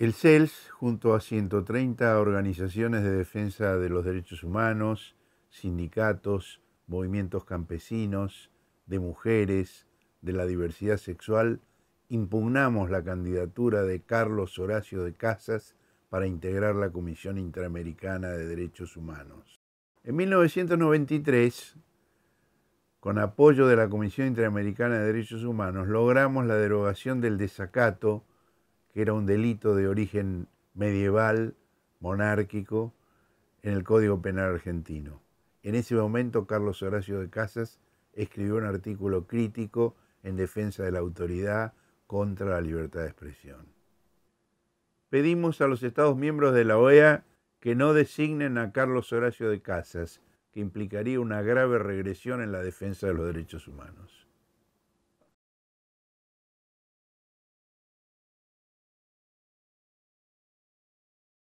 El CELS, junto a 130 organizaciones de defensa de los derechos humanos, sindicatos, movimientos campesinos, de mujeres, de la diversidad sexual, impugnamos la candidatura de Carlos Horacio de Casas para integrar la Comisión Interamericana de Derechos Humanos. En 1993, con apoyo de la Comisión Interamericana de Derechos Humanos, logramos la derogación del desacato que era un delito de origen medieval, monárquico, en el Código Penal argentino. En ese momento Carlos Horacio de Casas escribió un artículo crítico en defensa de la autoridad contra la libertad de expresión. Pedimos a los Estados miembros de la OEA que no designen a Carlos Horacio de Casas, que implicaría una grave regresión en la defensa de los derechos humanos.